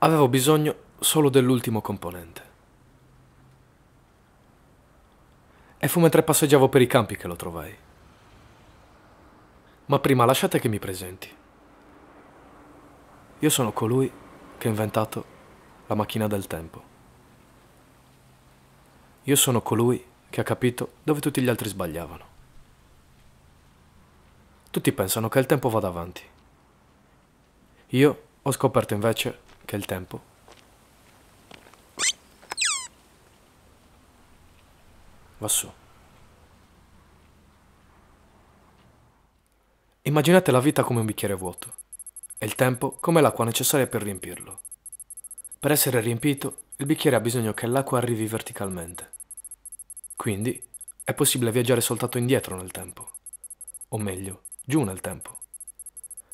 Avevo bisogno solo dell'ultimo componente. E fu mentre passeggiavo per i campi che lo trovai. Ma prima lasciate che mi presenti. Io sono colui che ha inventato la macchina del tempo. Io sono colui che ha capito dove tutti gli altri sbagliavano. Tutti pensano che il tempo vada avanti. Io ho scoperto invece che è il tempo. Va su. Immaginate la vita come un bicchiere vuoto e il tempo come l'acqua necessaria per riempirlo. Per essere riempito, il bicchiere ha bisogno che l'acqua arrivi verticalmente. Quindi è possibile viaggiare soltanto indietro nel tempo, o meglio, giù nel tempo.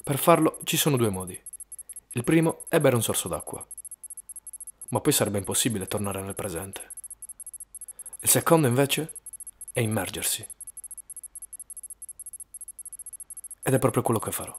Per farlo ci sono due modi. Il primo è bere un sorso d'acqua, ma poi sarebbe impossibile tornare nel presente. Il secondo invece è immergersi. Ed è proprio quello che farò.